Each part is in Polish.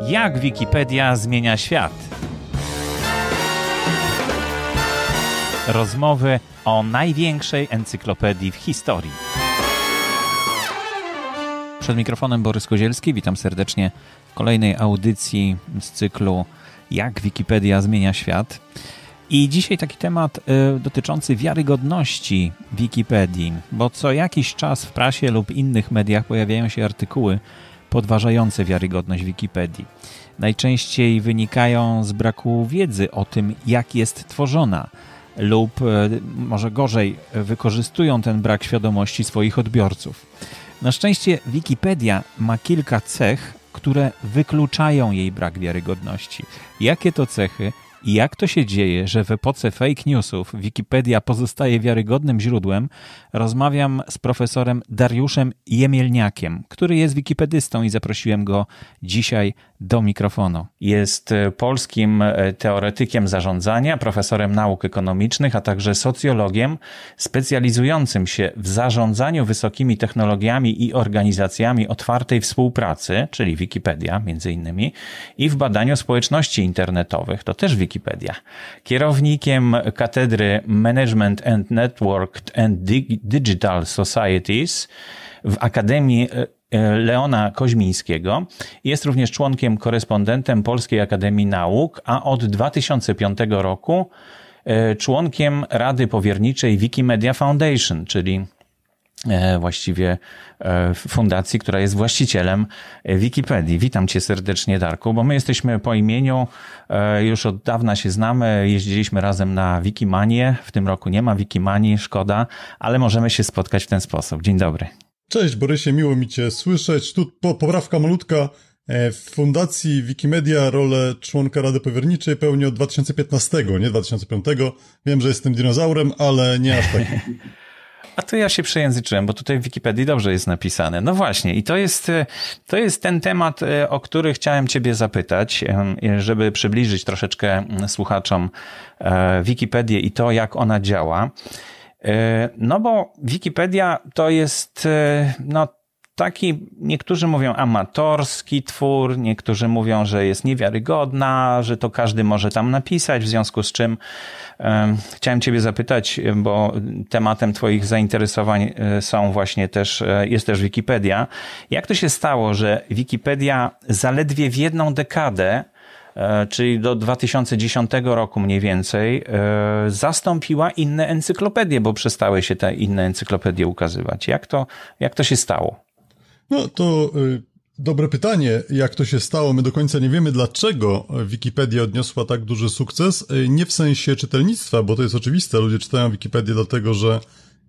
Jak Wikipedia zmienia świat? Rozmowy o największej encyklopedii w historii. Przed mikrofonem Borys Kozielski. Witam serdecznie w kolejnej audycji z cyklu Jak Wikipedia zmienia świat. I dzisiaj taki temat y, dotyczący wiarygodności Wikipedii, bo co jakiś czas w prasie lub innych mediach pojawiają się artykuły podważające wiarygodność Wikipedii. Najczęściej wynikają z braku wiedzy o tym, jak jest tworzona, lub e, może gorzej, wykorzystują ten brak świadomości swoich odbiorców. Na szczęście Wikipedia ma kilka cech, które wykluczają jej brak wiarygodności. Jakie to cechy jak to się dzieje, że w epoce fake newsów Wikipedia pozostaje wiarygodnym źródłem? Rozmawiam z profesorem Dariuszem Jemielniakiem, który jest wikipedystą i zaprosiłem go dzisiaj do mikrofonu. Jest e, polskim e, teoretykiem zarządzania, profesorem nauk ekonomicznych, a także socjologiem specjalizującym się w zarządzaniu wysokimi technologiami i organizacjami otwartej współpracy, czyli Wikipedia między innymi, i w badaniu społeczności internetowych. To też Wikipedia Wikipedia. Kierownikiem katedry Management and Networked and Digital Societies w Akademii e, e, Leona Koźmińskiego. Jest również członkiem korespondentem Polskiej Akademii Nauk, a od 2005 roku e, członkiem Rady Powierniczej Wikimedia Foundation, czyli E, właściwie e, fundacji, która jest właścicielem e, Wikipedii. Witam cię serdecznie, Darku, bo my jesteśmy po imieniu, już od dawna się znamy, jeździliśmy razem na WikiManie w tym roku nie ma Wikimanii, szkoda, ale możemy się spotkać w ten sposób. Dzień dobry. Cześć Borysie, miło mi cię słyszeć. Tu poprawka malutka. W Fundacji Wikimedia rolę członka Rady Powierniczej pełnię od 2015, nie 2005. Wiem, że jestem dinozaurem, ale nie aż tak. A to ja się przejęzyczyłem, bo tutaj w Wikipedii dobrze jest napisane. No właśnie, i to jest, e, to jest ten temat, e, o który chciałem Ciebie zapytać, e, żeby przybliżyć troszeczkę słuchaczom Wikipedię i to, jak ona działa. No bo Wikipedia to jest no, taki, niektórzy mówią amatorski twór, niektórzy mówią, że jest niewiarygodna, że to każdy może tam napisać, w związku z czym um, chciałem Ciebie zapytać, bo tematem Twoich zainteresowań e, są właśnie też, e, jest też Wikipedia. Jak to się stało, że Wikipedia zaledwie w jedną dekadę e, czyli do 2010 roku mniej więcej, zastąpiła inne encyklopedie, bo przestały się te inne encyklopedie ukazywać. Jak to, jak to się stało? No to y, dobre pytanie, jak to się stało. My do końca nie wiemy, dlaczego Wikipedia odniosła tak duży sukces. Y, nie w sensie czytelnictwa, bo to jest oczywiste. Ludzie czytają Wikipedię dlatego, że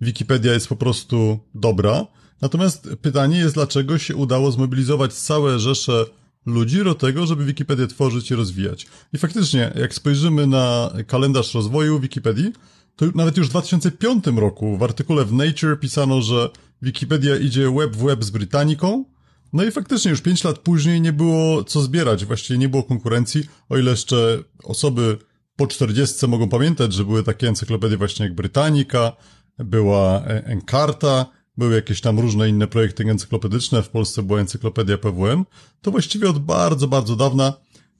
Wikipedia jest po prostu dobra. Natomiast pytanie jest, dlaczego się udało zmobilizować całe rzesze ludzi do tego, żeby Wikipedię tworzyć i rozwijać. I faktycznie, jak spojrzymy na kalendarz rozwoju Wikipedii, to nawet już w 2005 roku w artykule w Nature pisano, że Wikipedia idzie web w web z Brytaniką. No i faktycznie już 5 lat później nie było co zbierać, właściwie nie było konkurencji, o ile jeszcze osoby po 40 mogą pamiętać, że były takie encyklopedie właśnie jak Brytanika, była e, Encarta, były jakieś tam różne inne projekty encyklopedyczne, w Polsce była encyklopedia PWM, to właściwie od bardzo, bardzo dawna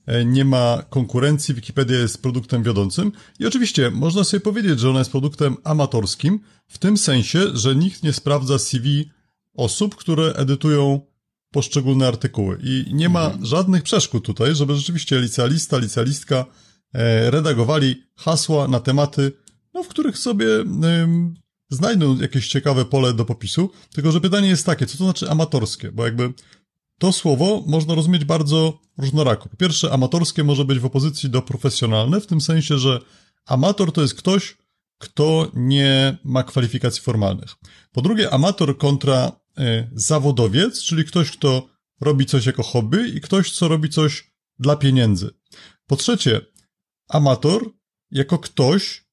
E, nie ma konkurencji, Wikipedia jest produktem wiodącym i oczywiście można sobie powiedzieć, że ona jest produktem amatorskim, w tym sensie, że nikt nie sprawdza CV osób, które edytują poszczególne artykuły i nie ma mhm. żadnych przeszkód tutaj, żeby rzeczywiście licealista, licealistka e, redagowali hasła na tematy, no, w których sobie ym, znajdą jakieś ciekawe pole do popisu. Tylko, że pytanie jest takie, co to znaczy amatorskie? Bo jakby to słowo można rozumieć bardzo różnorako. Po pierwsze, amatorskie może być w opozycji do profesjonalne, w tym sensie, że amator to jest ktoś, kto nie ma kwalifikacji formalnych. Po drugie, amator kontra y, zawodowiec, czyli ktoś, kto robi coś jako hobby i ktoś, co robi coś dla pieniędzy. Po trzecie, amator jako ktoś,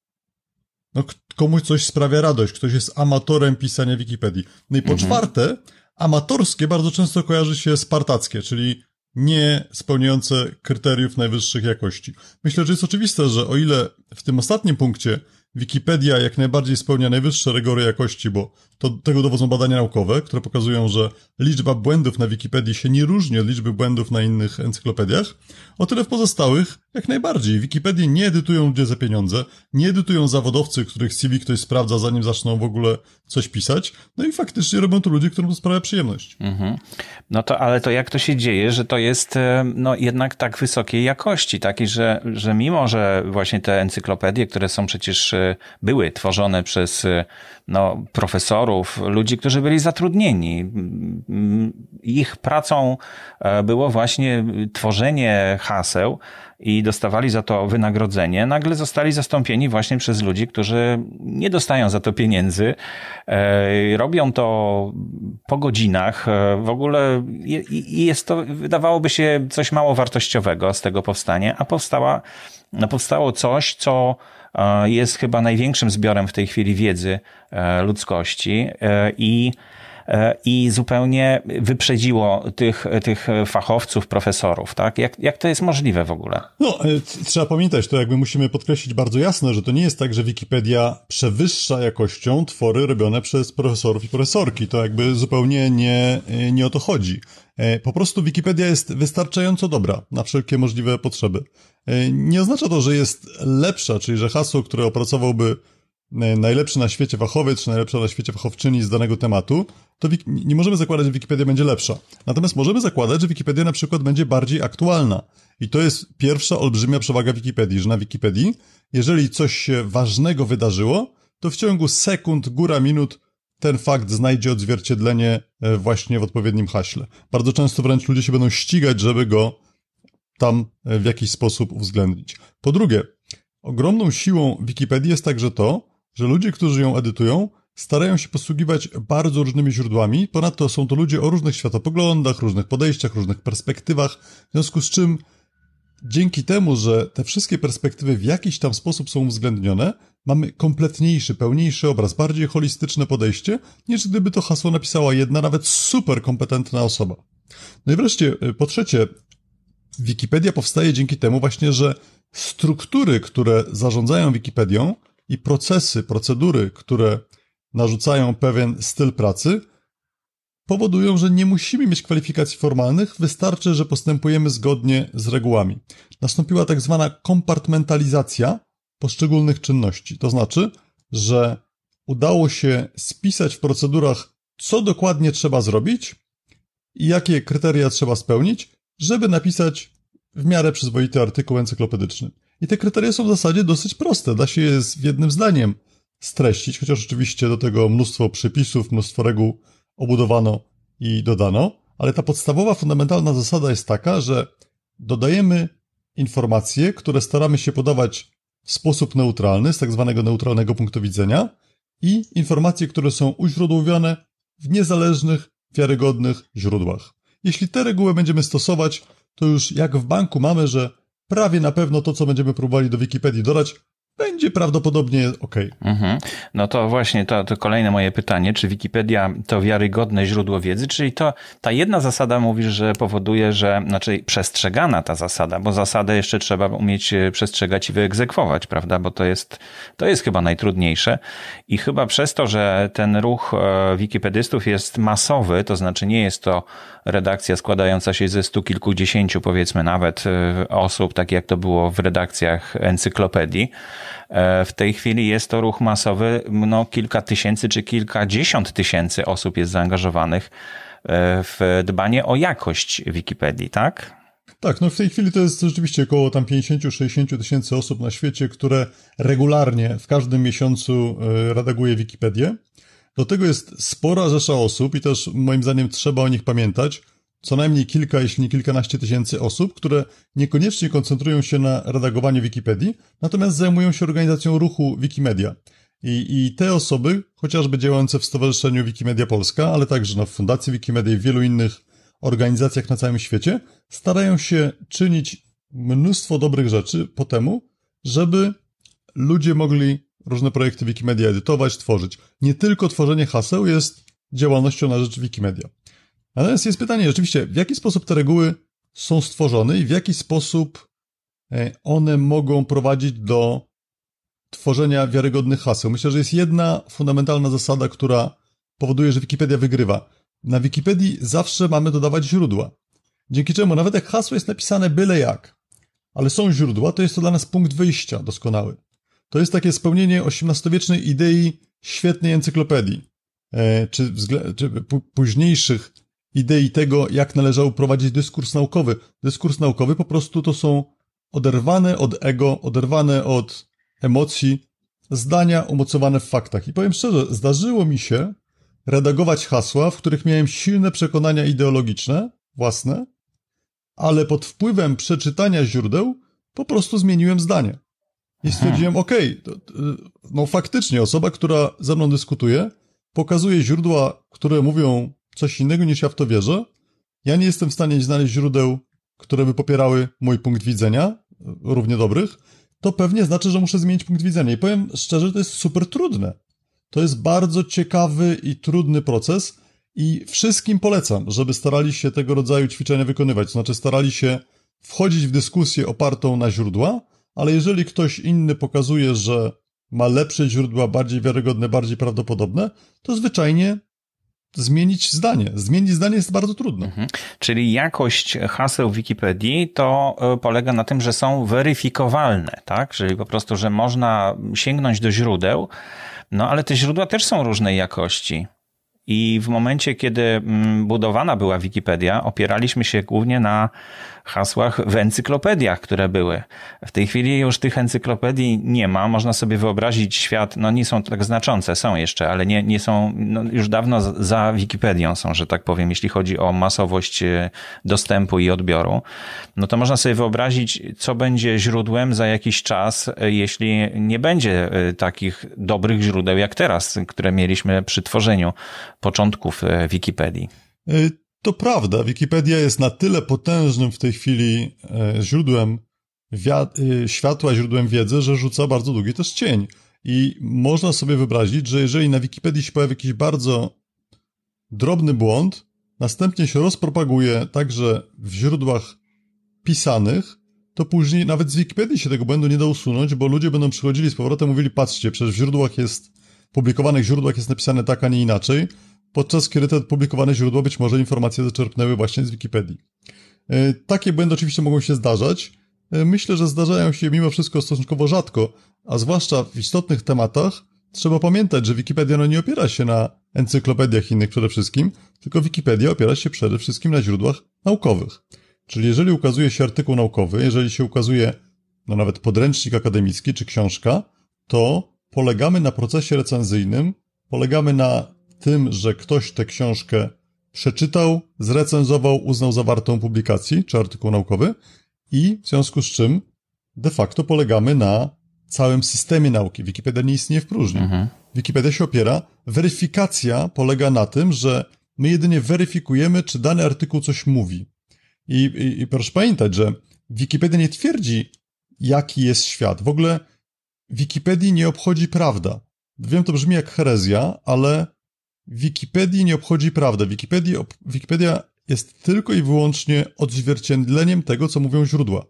no, komuś coś sprawia radość, ktoś jest amatorem pisania Wikipedii. No i po mhm. czwarte, amatorskie bardzo często kojarzy się spartackie, czyli nie spełniające kryteriów najwyższych jakości. Myślę, że jest oczywiste, że o ile w tym ostatnim punkcie Wikipedia jak najbardziej spełnia najwyższe rygory jakości, bo to, tego dowodzą badania naukowe, które pokazują, że liczba błędów na Wikipedii się nie różni od liczby błędów na innych encyklopediach, o tyle w pozostałych jak najbardziej. Wikipedii nie edytują ludzie za pieniądze, nie edytują zawodowcy, których CV ktoś sprawdza, zanim zaczną w ogóle coś pisać. No i faktycznie robią to ludzie, którym to sprawia przyjemność. Mhm. No to, ale to jak to się dzieje, że to jest e, no, jednak tak wysokiej jakości, takiej, że, że mimo, że właśnie te encyklopedie, które są przecież, e, były tworzone przez e, no, profesorów, ludzi, którzy byli zatrudnieni. Ich pracą było właśnie tworzenie haseł, i dostawali za to wynagrodzenie, nagle zostali zastąpieni właśnie przez ludzi, którzy nie dostają za to pieniędzy. E, robią to po godzinach. E, w ogóle jest to, wydawałoby się, coś mało wartościowego z tego powstanie, a powstała, no, powstało coś, co e, jest chyba największym zbiorem w tej chwili wiedzy ludzkości i i zupełnie wyprzedziło tych, tych fachowców, profesorów, tak? Jak, jak to jest możliwe w ogóle? No, e, trzeba pamiętać, to jakby musimy podkreślić bardzo jasno, że to nie jest tak, że Wikipedia przewyższa jakością twory robione przez profesorów i profesorki. To jakby zupełnie nie, e, nie o to chodzi. E, po prostu Wikipedia jest wystarczająco dobra na wszelkie możliwe potrzeby. Nie oznacza to, że jest lepsza, czyli że hasło, które opracowałby E, najlepszy na świecie fachowiec, czy najlepsza na świecie fachowczyni z danego tematu, to nie możemy zakładać, że Wikipedia będzie lepsza. Natomiast możemy zakładać, że Wikipedia na przykład będzie bardziej aktualna. I to jest pierwsza olbrzymia przewaga Wikipedii, że na Wikipedii, jeżeli coś się ważnego wydarzyło, to w ciągu sekund, góra minut ten fakt znajdzie odzwierciedlenie e, właśnie w odpowiednim haśle. Bardzo często wręcz ludzie się będą ścigać, żeby go tam e, w jakiś sposób uwzględnić. Po drugie, ogromną siłą Wikipedii jest także to, że ludzie, którzy ją edytują, starają się posługiwać bardzo różnymi źródłami. Ponadto są to ludzie o różnych światopoglądach, różnych podejściach, różnych perspektywach, w związku z czym dzięki temu, że te wszystkie perspektywy w jakiś tam sposób są uwzględnione, mamy kompletniejszy, pełniejszy obraz, bardziej holistyczne podejście, niż gdyby to hasło napisała jedna nawet super kompetentna osoba. No i wreszcie, y, po trzecie, Wikipedia powstaje dzięki temu właśnie, że struktury, które zarządzają Wikipedią, i procesy, procedury, które narzucają pewien styl pracy, powodują, że nie musimy mieć kwalifikacji formalnych, wystarczy, że postępujemy zgodnie z regułami. Nastąpiła tak zwana kompartmentalizacja poszczególnych czynności. To znaczy, że udało się spisać w procedurach, co dokładnie trzeba zrobić i jakie kryteria trzeba spełnić, żeby napisać w miarę przyzwoity artykuł encyklopedyczny. I te kryteria są w zasadzie dosyć proste. Da się je z jednym zdaniem streścić, chociaż oczywiście do tego mnóstwo przepisów, mnóstwo reguł obudowano i dodano, ale ta podstawowa, fundamentalna zasada jest taka, że dodajemy informacje, które staramy się podawać w sposób neutralny, z tak zwanego neutralnego punktu widzenia, i informacje, które są uźródłowione w niezależnych, wiarygodnych źródłach. Jeśli te reguły będziemy stosować, to już jak w banku mamy, że Prawie na pewno to, co będziemy próbowali do Wikipedii dodać, będzie prawdopodobnie ok. Mhm. No to właśnie to, to, kolejne moje pytanie. Czy Wikipedia to wiarygodne źródło wiedzy? Czyli to ta jedna zasada mówisz, że powoduje, że znaczy przestrzegana ta zasada, bo zasadę jeszcze trzeba umieć e, przestrzegać i wyegzekwować, prawda? Bo to jest, to jest chyba najtrudniejsze. I chyba przez to, że ten ruch e, wikipedystów jest masowy, to znaczy nie jest to redakcja składająca się ze stu kilkudziesięciu, powiedzmy nawet e, osób, tak jak to było w redakcjach encyklopedii E, w tej chwili jest to ruch masowy, no kilka tysięcy czy kilkadziesiąt tysięcy osób jest zaangażowanych e, w dbanie o jakość Wikipedii, tak? Tak, no w tej chwili to jest rzeczywiście około tam 50-60 tysięcy osób na świecie, które regularnie w każdym miesiącu e, redaguje Wikipedię. Do tego jest spora rzesza osób i też moim zdaniem trzeba o nich pamiętać, co najmniej kilka, jeśli nie kilkanaście tysięcy osób, które niekoniecznie koncentrują się na redagowaniu Wikipedii, natomiast zajmują się organizacją ruchu Wikimedia. I, I, te osoby, chociażby działające w Stowarzyszeniu Wikimedia Polska, ale także no, w Fundacji Wikimedia i w wielu innych organizacjach na całym świecie, starają się czynić mnóstwo dobrych rzeczy po temu, żeby ludzie mogli różne projekty Wikimedia edytować, tworzyć. Nie tylko tworzenie haseł jest działalnością na rzecz Wikimedia. Natomiast jest pytanie rzeczywiście, w jaki sposób te reguły są stworzone i w jaki sposób e, one mogą prowadzić do tworzenia wiarygodnych haseł. Myślę, że jest jedna fundamentalna zasada, która powoduje, że Wikipedia wygrywa. Na Wikipedii zawsze mamy dodawać źródła. Dzięki czemu, nawet jak hasło jest napisane byle jak, ale są źródła, to jest to dla nas punkt wyjścia doskonały. To jest takie spełnienie XVIII-wiecznej idei świetnej encyklopedii, e, czy, czy późniejszych idei tego, jak należało prowadzić dyskurs naukowy. Dyskurs naukowy po prostu to są oderwane od ego, oderwane od emocji, zdania umocowane w faktach. I powiem szczerze, zdarzyło mi się redagować hasła, w których miałem silne przekonania ideologiczne, własne, ale pod wpływem przeczytania źródeł po prostu zmieniłem zdanie. I stwierdziłem, ok no faktycznie osoba, która ze mną dyskutuje, pokazuje źródła, które mówią coś innego niż ja w to wierzę. Ja nie jestem w stanie znaleźć źródeł, które by popierały mój punkt widzenia, równie dobrych, to pewnie znaczy, że muszę zmienić punkt widzenia. I powiem szczerze, to jest super trudne. To jest bardzo ciekawy i trudny proces i wszystkim polecam, żeby starali się tego rodzaju ćwiczenia wykonywać. znaczy starali się wchodzić w dyskusję opartą na źródła, ale jeżeli ktoś inny pokazuje, że ma lepsze źródła, bardziej wiarygodne, bardziej prawdopodobne, to zwyczajnie zmienić zdanie. Zmienić zdanie jest bardzo trudno. Mhm. Czyli jakość haseł Wikipedii to e, polega na tym, że są weryfikowalne, tak? Czyli po prostu, że można sięgnąć do źródeł, no ale te źródła też są różnej jakości. I w momencie, kiedy mm, budowana była Wikipedia, opieraliśmy się głównie na hasłach w encyklopediach, które były. W tej chwili już tych encyklopedii nie ma. Można sobie wyobrazić świat, no nie są tak znaczące, są jeszcze, ale nie, nie są, no już dawno za Wikipedią są, że tak powiem, jeśli chodzi o masowość e, dostępu i odbioru. No to można sobie wyobrazić, co będzie źródłem za jakiś czas, e, jeśli nie będzie e, takich dobrych źródeł jak teraz, które mieliśmy przy tworzeniu początków Wikipedii. To prawda, Wikipedia jest na tyle potężnym w tej chwili e, źródłem e, światła, źródłem wiedzy, że rzuca bardzo długi też cień. I można sobie wyobrazić, że jeżeli na Wikipedii się pojawi jakiś bardzo drobny błąd, następnie się rozpropaguje także w źródłach pisanych, to później nawet z Wikipedii się tego błędu nie da usunąć, bo ludzie będą przychodzili z powrotem, mówili, patrzcie, przecież w źródłach jest, publikowanych źródłach jest napisane tak, a nie inaczej, podczas kiedy te publikowane źródła być może informacje zaczerpnęły właśnie z Wikipedii. E, takie błędy oczywiście mogą się zdarzać. E, myślę, że zdarzają się mimo wszystko stosunkowo rzadko, a zwłaszcza w istotnych tematach trzeba pamiętać, że Wikipedia no nie opiera się na encyklopediach innych przede wszystkim, tylko Wikipedia opiera się przede wszystkim na źródłach naukowych. Czyli jeżeli ukazuje się artykuł naukowy, jeżeli się ukazuje no nawet podręcznik akademicki czy książka, to polegamy na procesie recenzyjnym, polegamy na tym, że ktoś tę książkę przeczytał, zrecenzował, uznał zawartą publikacji, czy artykuł naukowy i w związku z czym de facto polegamy na całym systemie nauki. Wikipedia nie istnieje w próżni. Mhm. Wikipedia się opiera. Weryfikacja polega na tym, że my jedynie weryfikujemy, czy dany artykuł coś mówi. I, i, i proszę pamiętać, że Wikipedia nie twierdzi, jaki jest świat. W ogóle Wikipedii nie obchodzi prawda. Wiem, to brzmi jak herezja, ale Wikipedii nie obchodzi prawda. Wikipedia, Wikipedia jest tylko i wyłącznie odzwierciedleniem tego, co mówią źródła.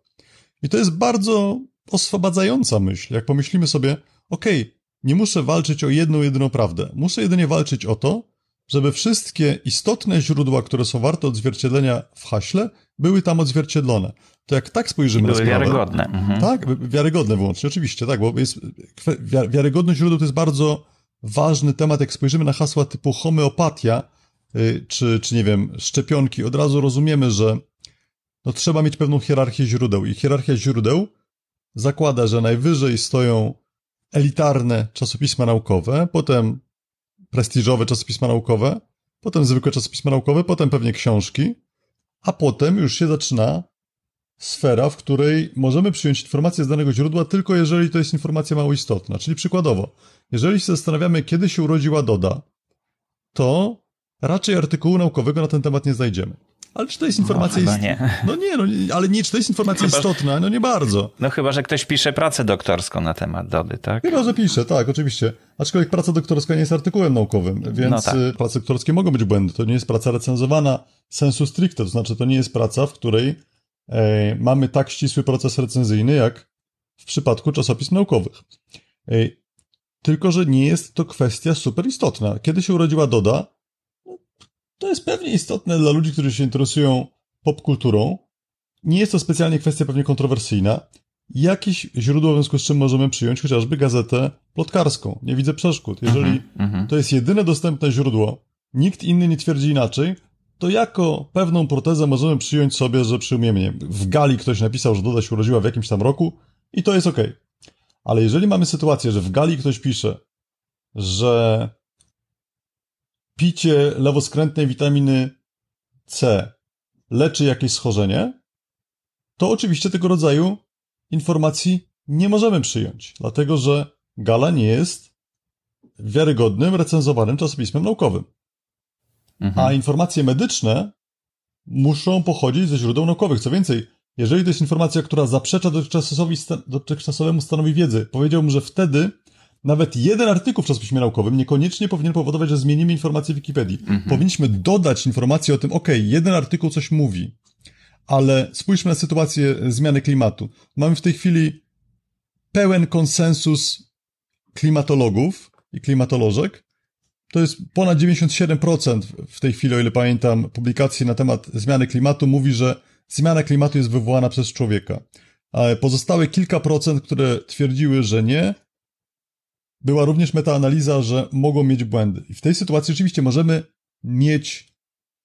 I to jest bardzo oswobadzająca myśl, jak pomyślimy sobie, okej, okay, nie muszę walczyć o jedną, jedyną prawdę. Muszę jedynie walczyć o to, żeby wszystkie istotne źródła, które są warte odzwierciedlenia w haśle, były tam odzwierciedlone. To jak tak spojrzymy to, na sprawę... wiarygodne. Mhm. Tak, wiarygodne wyłącznie, oczywiście, tak, bo jest, wiarygodność źródeł to jest bardzo ważny temat, jak spojrzymy na hasła typu homeopatia, y, czy, czy nie wiem, szczepionki, od razu rozumiemy, że no, trzeba mieć pewną hierarchię źródeł. I hierarchia źródeł zakłada, że najwyżej stoją elitarne czasopisma naukowe, potem prestiżowe czasopisma naukowe, potem zwykłe czasopisma naukowe, potem pewnie książki, a potem już się zaczyna sfera, w której możemy przyjąć informację z danego źródła tylko jeżeli to jest informacja mało istotna. Czyli przykładowo, jeżeli się zastanawiamy, kiedy się urodziła Doda, to raczej artykułu naukowego na ten temat nie znajdziemy. Ale czy to jest no, informacja no, istotna? Nie. No nie, no, ale nie, czy to jest informacja chyba, istotna? No nie bardzo. No chyba, że ktoś pisze pracę doktorską na temat Dody, tak? Chyba, że pisze, tak, oczywiście. Aczkolwiek praca doktorska nie jest artykułem naukowym, no więc no tak. Y, prace doktorskie mogą być błędy. To nie jest praca recenzowana sensu stricte, to znaczy to nie jest praca, w której E, mamy tak ścisły proces recenzyjny, jak w przypadku czasopism naukowych. E, tylko, że nie jest to kwestia super istotna. Kiedy się urodziła Doda, no, to jest pewnie istotne dla ludzi, którzy się interesują popkulturą. Nie jest to specjalnie kwestia pewnie kontrowersyjna. Jakieś źródło, w związku z czym możemy przyjąć chociażby gazetę plotkarską. Nie widzę przeszkód. Jeżeli mhm, mhm. to jest jedyne dostępne źródło, nikt inny nie twierdzi inaczej, to jako pewną protezę możemy przyjąć sobie, że przyjmiemy, nie w Gali ktoś napisał, że Duda się urodziła w jakimś tam roku i to jest ok. Ale jeżeli mamy sytuację, że w Gali ktoś pisze, że picie lewoskrętnej witaminy C leczy jakieś schorzenie, to oczywiście tego rodzaju informacji nie możemy przyjąć, dlatego że Gala nie jest wiarygodnym, recenzowanym czasopismem naukowym. Mhm. A informacje medyczne muszą pochodzić ze źródeł naukowych. Co więcej, jeżeli to jest informacja, która zaprzecza dotychczasowemu stanowi wiedzy, powiedziałbym, że wtedy nawet jeden artykuł w czasopiśmie naukowym niekoniecznie powinien powodować, że zmienimy informację w Wikipedii. Mhm. Powinniśmy dodać informację o tym, ok, jeden artykuł coś mówi, ale spójrzmy na sytuację zmiany klimatu. Mamy w tej chwili pełen konsensus klimatologów i klimatolożek, to jest ponad 97% w tej chwili, o ile pamiętam, publikacji na temat zmiany klimatu mówi, że zmiana klimatu jest wywołana przez człowieka. A pozostałe kilka procent, które twierdziły, że nie, była również metaanaliza, że mogą mieć błędy. I w tej sytuacji rzeczywiście możemy mieć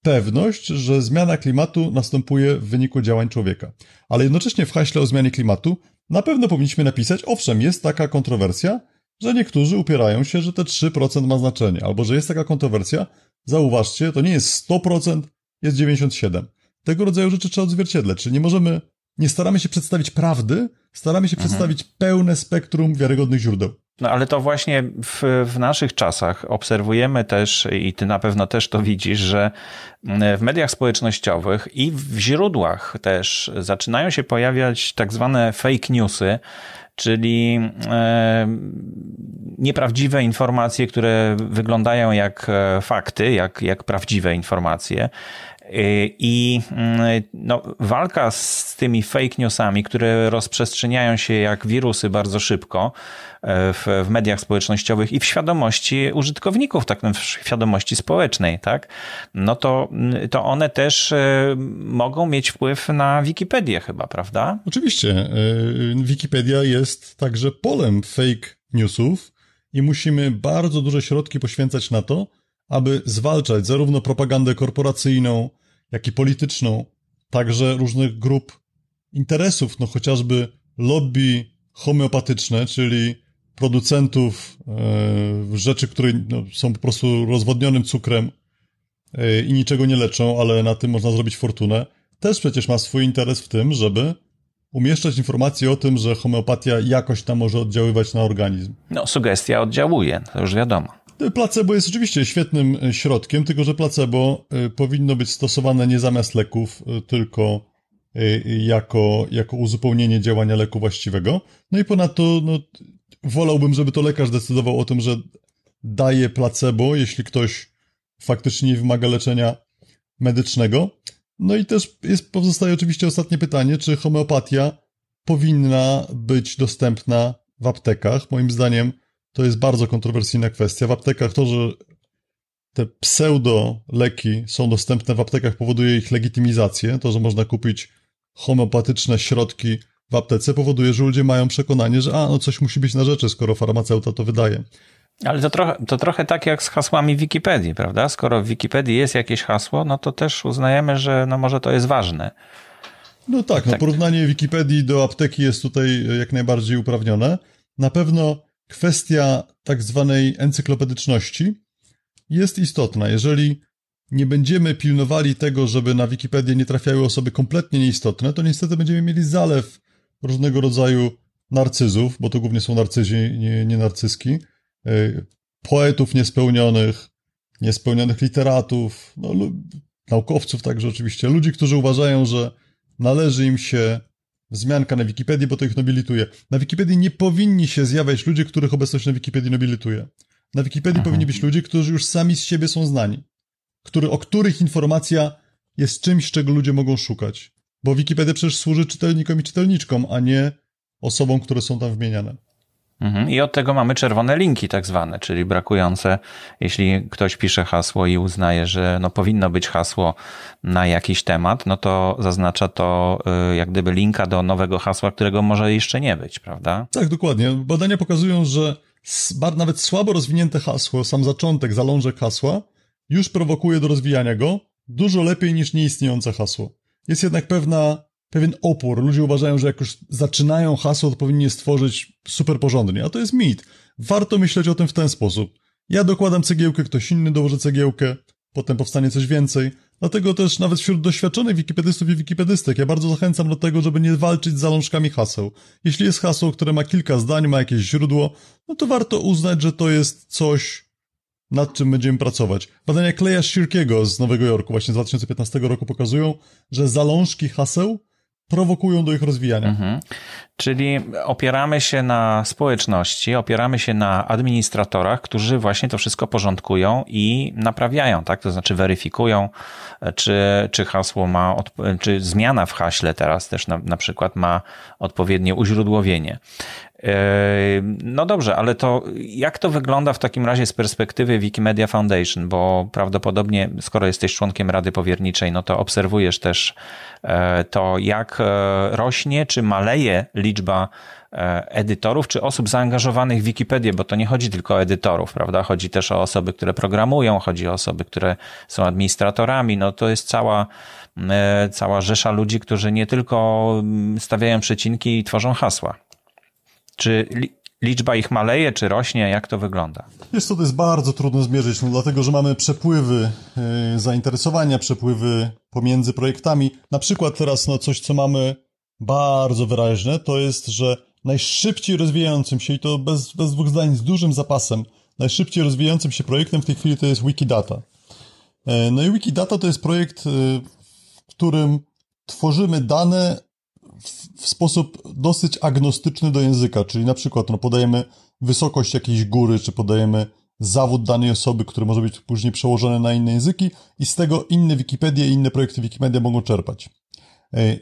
pewność, że zmiana klimatu następuje w wyniku działań człowieka. Ale jednocześnie w haśle o zmianie klimatu na pewno powinniśmy napisać, owszem, jest taka kontrowersja, że niektórzy upierają się, że te 3% ma znaczenie, albo że jest taka kontrowersja. Zauważcie, to nie jest 100%, jest 97%. Tego rodzaju rzeczy trzeba odzwierciedlać, czyli nie możemy, nie staramy się przedstawić prawdy, staramy się mhm. przedstawić pełne spektrum wiarygodnych źródeł. No ale to właśnie w, w, naszych czasach obserwujemy też, i ty na pewno też to widzisz, że mm, w mediach społecznościowych i w źródłach też zaczynają się pojawiać tak zwane fake newsy, czyli e, nieprawdziwe informacje, które wyglądają jak e, fakty, jak, jak prawdziwe informacje. Y, I mm, no, walka z tymi fake newsami, które rozprzestrzeniają się jak wirusy bardzo szybko e, w, w mediach społecznościowych i w świadomości użytkowników, tak w świadomości społecznej, tak? No to, mm, to one też e, mogą mieć wpływ na Wikipedię chyba, prawda? Oczywiście. E, Wikipedia jest także polem fake newsów i musimy bardzo duże środki poświęcać na to, aby zwalczać zarówno propagandę korporacyjną, jak i polityczną, także różnych grup interesów, no chociażby lobby homeopatyczne, czyli producentów e, rzeczy, które no, są po prostu rozwodnionym cukrem e, i niczego nie leczą, ale na tym można zrobić fortunę, też przecież ma swój interes w tym, żeby umieszczać informacje o tym, że homeopatia jakoś tam może oddziaływać na organizm. No, sugestia oddziałuje, to już wiadomo. Placebo jest oczywiście świetnym e, środkiem, tylko że placebo e, powinno być stosowane nie zamiast leków, e, tylko jako, jako uzupełnienie działania leku właściwego. No i ponadto no, wolałbym, żeby to lekarz decydował o tym, że daje placebo, jeśli ktoś faktycznie wymaga leczenia medycznego. No i też jest, pozostaje oczywiście ostatnie pytanie, czy homeopatia powinna być dostępna w aptekach? Moim zdaniem to jest bardzo kontrowersyjna kwestia. W aptekach to, że te pseudo leki są dostępne w aptekach, powoduje ich legitymizację. To, że można kupić homeopatyczne środki w aptece, powoduje, że ludzie mają przekonanie, że a, no coś musi być na rzeczy, skoro farmaceuta to wydaje. Ale to trochę, to trochę tak jak z hasłami Wikipedii, prawda? Skoro w Wikipedii jest jakieś hasło, no to też uznajemy, że no może to jest ważne. No tak, no tak. porównanie Wikipedii do apteki jest tutaj e, jak najbardziej uprawnione. Na pewno kwestia tak zwanej encyklopedyczności jest istotna. Jeżeli nie będziemy pilnowali tego, żeby na Wikipedię nie trafiały osoby kompletnie nieistotne, to niestety będziemy mieli zalew różnego rodzaju narcyzów, bo to głównie są narcyzi, nie, nie narcyski, e, poetów niespełnionych, niespełnionych literatów, no, naukowców także oczywiście, ludzi, którzy uważają, że należy im się wzmianka na Wikipedii, bo to ich nobilituje. Na Wikipedii nie powinni się zjawiać ludzie, których obecność na Wikipedii nobilituje. Na Wikipedii Aha. powinni być ludzie, którzy już sami z siebie są znani, który, o których informacja jest czymś, czego ludzie mogą szukać. Bo Wikipedia przecież służy czytelnikom i czytelniczkom, a nie osobom, które są tam wymieniane. Mhm. I od tego mamy czerwone linki, tak zwane, czyli brakujące, jeśli ktoś pisze hasło i uznaje, że no powinno być hasło na jakiś temat, no to zaznacza to y, jak gdyby linka do nowego hasła, którego może jeszcze nie być, prawda? Tak, dokładnie. Badania pokazują, że nawet słabo rozwinięte hasło, sam zaczątek, zalążek hasła, już prowokuje do rozwijania go dużo lepiej niż nieistniejące hasło. Jest jednak pewna pewien opór. Ludzie uważają, że jak już zaczynają hasło, to powinni je stworzyć super porządnie, a to jest mit. Warto myśleć o tym w ten sposób. Ja dokładam cegiełkę, ktoś inny dołoży cegiełkę, potem powstanie coś więcej. Dlatego też nawet wśród doświadczonych wikipedystów i wikipedystek ja bardzo zachęcam do tego, żeby nie walczyć z zalążkami haseł. Jeśli jest hasło, które ma kilka zdań, ma jakieś źródło, no to warto uznać, że to jest coś, nad czym będziemy pracować. Badania Kleja Shirkiego z Nowego Jorku właśnie z 2015 roku pokazują, że zalążki haseł prowokują do ich rozwijania. Mhm. Czyli opieramy się na społeczności, opieramy się na administratorach, którzy właśnie to wszystko porządkują i naprawiają, tak? To znaczy weryfikują, e, czy, czy hasło ma, czy zmiana w haśle teraz też na, na przykład ma odpowiednie uźródłowienie. No dobrze, ale to jak to wygląda w takim razie z perspektywy Wikimedia Foundation? Bo prawdopodobnie, skoro jesteś członkiem Rady Powierniczej, no to obserwujesz też e, to, jak e, rośnie czy maleje liczba e, edytorów czy osób zaangażowanych w Wikipedię, bo to nie chodzi tylko o edytorów, prawda? Chodzi też o osoby, które programują, chodzi o osoby, które są administratorami. No to jest cała, cała rzesza ludzi, którzy nie tylko stawiają przecinki i tworzą hasła. Czy liczba ich maleje, czy rośnie? Jak to wygląda? Jest to, to jest bardzo trudno zmierzyć, no, dlatego że mamy przepływy e, zainteresowania, przepływy pomiędzy projektami. Na przykład teraz no, coś, co mamy bardzo wyraźne, to jest, że najszybciej rozwijającym się, i to bez, bez dwóch zdań, z dużym zapasem, najszybciej rozwijającym się projektem w tej chwili to jest Wikidata. E, no i Wikidata to jest projekt, e, w którym tworzymy dane w sposób dosyć agnostyczny do języka, czyli na przykład no, podajemy wysokość jakiejś góry, czy podajemy zawód danej osoby, który może być później przełożony na inne języki i z tego inne Wikipedie i inne projekty Wikimedia mogą czerpać. E,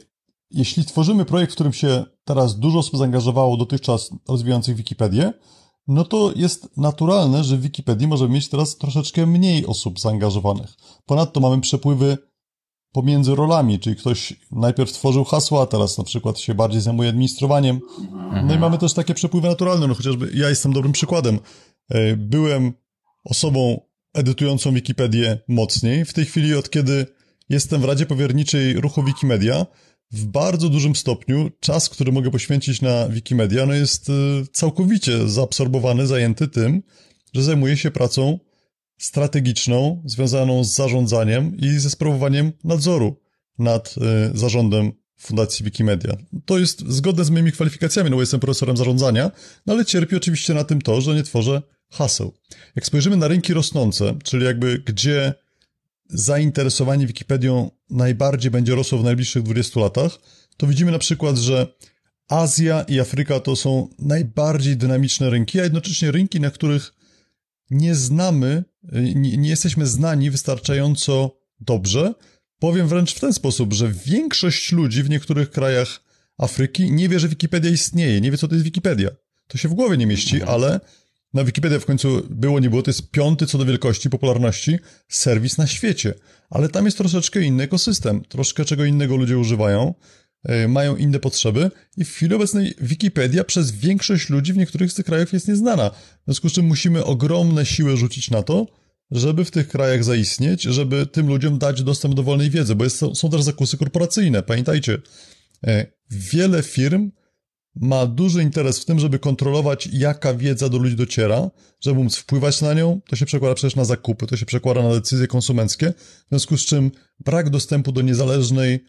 jeśli tworzymy projekt, w którym się teraz dużo osób zaangażowało dotychczas rozwijających Wikipedię, no to jest naturalne, że w Wikipedii możemy mieć teraz troszeczkę mniej osób zaangażowanych. Ponadto mamy przepływy pomiędzy rolami, czyli ktoś najpierw tworzył hasła, a teraz na przykład się bardziej zajmuje administrowaniem. No i mhm. mamy też takie przepływy naturalne, no chociażby ja jestem dobrym przykładem. E, byłem osobą edytującą Wikipedię mocniej. W tej chwili, od kiedy jestem w Radzie Powierniczej Ruchu Wikimedia, w bardzo dużym stopniu czas, który mogę poświęcić na Wikimedia, no jest e, całkowicie zaabsorbowany, zajęty tym, że zajmuję się pracą strategiczną związaną z zarządzaniem i ze sprawowaniem nadzoru nad y, zarządem Fundacji Wikimedia. To jest zgodne z moimi kwalifikacjami, no bo jestem profesorem zarządzania, no ale cierpi oczywiście na tym to, że nie tworzę haseł. Jak spojrzymy na rynki rosnące, czyli jakby gdzie zainteresowanie Wikipedią najbardziej będzie rosło w najbliższych 20 latach, to widzimy na przykład, że Azja i Afryka to są najbardziej dynamiczne rynki, a jednocześnie rynki, na których nie znamy nie, nie jesteśmy znani wystarczająco dobrze. Powiem wręcz w ten sposób, że większość ludzi w niektórych krajach Afryki nie wie, że Wikipedia istnieje, nie wie, co to jest Wikipedia. To się w głowie nie mieści, mhm. ale na Wikipedia w końcu było, nie było, to jest piąty co do wielkości, popularności serwis na świecie. Ale tam jest troszeczkę inny ekosystem, troszkę czego innego ludzie używają. E, mają inne potrzeby i w chwili obecnej Wikipedia przez większość ludzi w niektórych z tych krajów jest nieznana. W związku z czym musimy ogromne siły rzucić na to, żeby w tych krajach zaistnieć, żeby tym ludziom dać dostęp do wolnej wiedzy, bo jest, są też zakusy korporacyjne. Pamiętajcie, e, wiele firm ma duży interes w tym, żeby kontrolować, jaka wiedza do ludzi dociera, żeby móc wpływać na nią. To się przekłada przecież na zakupy, to się przekłada na decyzje konsumenckie, w związku z czym brak dostępu do niezależnej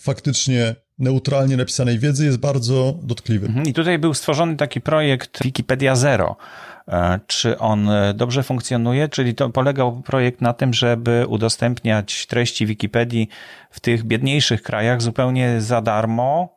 faktycznie neutralnie napisanej wiedzy jest bardzo dotkliwy. Mhm. I tutaj był stworzony taki projekt Wikipedia Zero. E, czy on e, dobrze funkcjonuje? Czyli to polegał projekt na tym, żeby udostępniać treści Wikipedii w tych biedniejszych krajach zupełnie za darmo,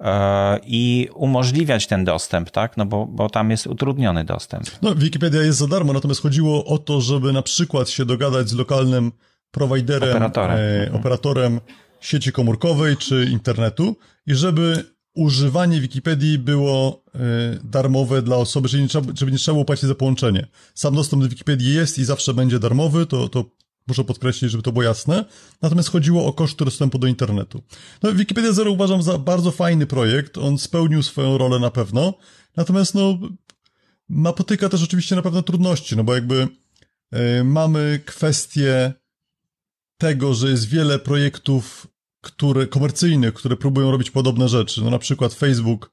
e, i umożliwiać ten dostęp, tak? No bo, bo tam jest utrudniony dostęp. No, Wikipedia jest za darmo, natomiast chodziło o to, żeby na przykład się dogadać z lokalnym prowajderem, operatorem, e, mhm. operatorem sieci komórkowej czy internetu i żeby używanie Wikipedii było e, darmowe dla osoby, czyli nie trzeba, żeby nie trzeba było płacić za połączenie. Sam dostęp do Wikipedii jest i zawsze będzie darmowy, to, to muszę podkreślić, żeby to było jasne. Natomiast chodziło o koszty dostępu do internetu. No, Wikipedia Zero uważam za bardzo fajny projekt, on spełnił swoją rolę na pewno, natomiast no, napotyka też oczywiście na pewne trudności, no bo jakby e, mamy kwestie tego, że jest wiele projektów które, komercyjnych, które próbują robić podobne rzeczy. No na przykład Facebook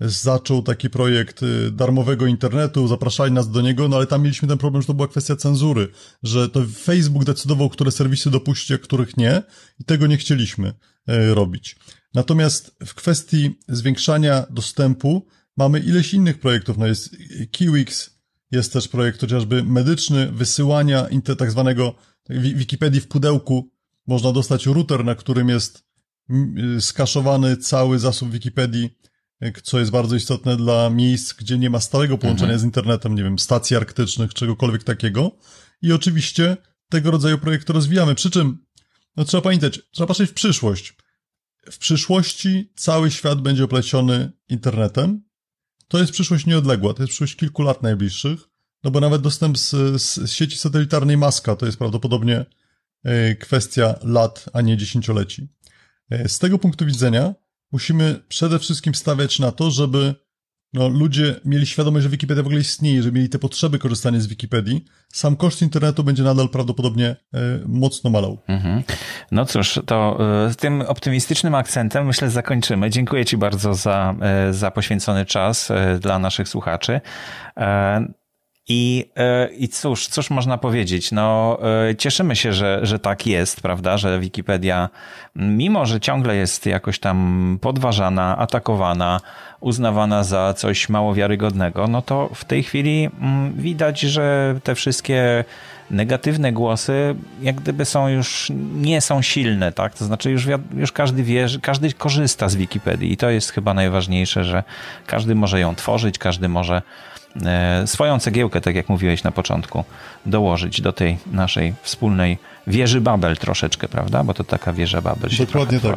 zaczął taki projekt y, darmowego internetu, zapraszali nas do niego, no ale tam mieliśmy ten problem, że to była kwestia cenzury, że to Facebook decydował, które serwisy dopuści, a których nie i tego nie chcieliśmy y, robić. Natomiast w kwestii zwiększania dostępu mamy ileś innych projektów, no jest Kiwix, jest też projekt chociażby medyczny, wysyłania inter, tak zwanego Wikipedii w pudełku. Można dostać router, na którym jest mm, skaszowany cały zasób Wikipedii, co jest bardzo istotne dla miejsc, gdzie nie ma starego mhm. połączenia mhm. z internetem, nie wiem, stacji arktycznych, czegokolwiek takiego. I oczywiście tego rodzaju projekty rozwijamy. Przy czym, no trzeba pamiętać, trzeba patrzeć w przyszłość. W przyszłości cały świat będzie opleciony internetem to jest przyszłość nieodległa, to jest przyszłość kilku lat najbliższych, no bo nawet dostęp z, z sieci satelitarnej Maska to jest prawdopodobnie e, kwestia lat, a nie dziesięcioleci. E, z tego punktu widzenia musimy przede wszystkim stawiać na to, żeby no, ludzie mieli świadomość, że Wikipedia w ogóle istnieje, że mieli te potrzeby korzystania z Wikipedii. Sam koszt internetu będzie nadal prawdopodobnie e, mocno malał. Mhm. No cóż, to e, z tym optymistycznym akcentem myślę zakończymy. Dziękuję Ci bardzo za, e, za poświęcony czas dla naszych słuchaczy. I, e, I cóż, cóż można powiedzieć? No, e, cieszymy się, że, że tak jest, prawda? Że Wikipedia, mimo że ciągle jest jakoś tam podważana, atakowana, uznawana za coś mało wiarygodnego, no to w tej chwili mm, widać, że te wszystkie negatywne głosy jak gdyby są już, nie są silne, tak? To znaczy już, już każdy wie, każdy korzysta z Wikipedii i to jest chyba najważniejsze, że każdy może ją tworzyć, każdy może E, swoją cegiełkę, tak jak mówiłeś na początku, dołożyć do tej naszej wspólnej wieży Babel troszeczkę, prawda? Bo to taka wieża Babel się Dokładnie tak.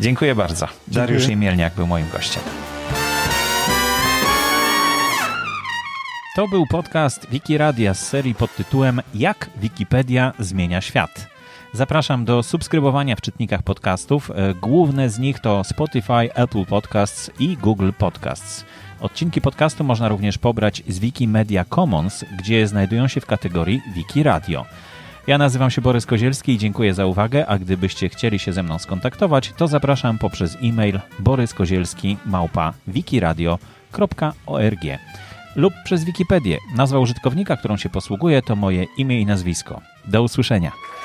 Dziękuję bardzo. Dziękuję. Dariusz Jemielniak był moim gościem. To był podcast Wikiradia z serii pod tytułem Jak Wikipedia zmienia świat. Zapraszam do subskrybowania w czytnikach podcastów. E, główne z nich to Spotify, Apple Podcasts i Google Podcasts. Odcinki podcastu można również pobrać z Wikimedia Commons, gdzie znajdują się w kategorii Wiki Radio. Ja nazywam się Borys Kozielski i dziękuję za uwagę, a gdybyście chcieli się ze mną skontaktować, to zapraszam poprzez e-mail boryskozielski@wikiradio.org lub przez Wikipedię. Nazwa użytkownika, którą się posługuje, to moje imię i nazwisko. Do usłyszenia.